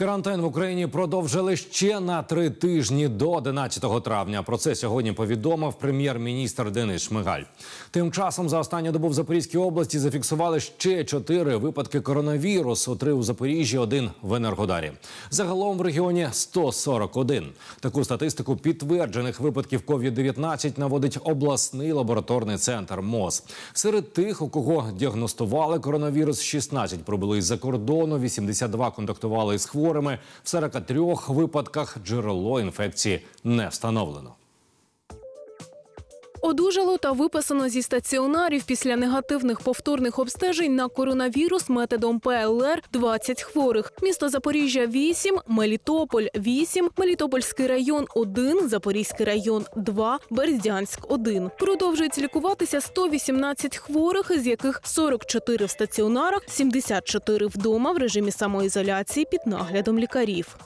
Карантин в Україні продовжили ще на три тижні до 11 травня. Про це сьогодні повідомив прем'єр-міністр Денис Шмигаль. Тим часом за останню добу в Запорізькій області зафіксували ще чотири випадки коронавірусу. Три у Запоріжжі, один в Енергодарі. Загалом в регіоні 141. Таку статистику підтверджених випадків COVID-19 наводить обласний лабораторний центр МОЗ. Серед тих, у кого діагностували коронавірус, 16 пробули із-за кордону, 82 контактували з хворими хворими. В 43 випадках джерело інфекції не встановлено. Одужало та виписано зі стаціонарів після негативних повторних обстежень на коронавірус методом ПЛР 20 хворих. Місто Запоріжжя 8, Мелітополь 8, Мелітопольський район 1, Запорізький район 2, Бердянськ 1. Продовжують лікуватися 118 хворих, з яких 44 в стаціонарах, 74 вдома в режимі самоізоляції під наглядом лікарів.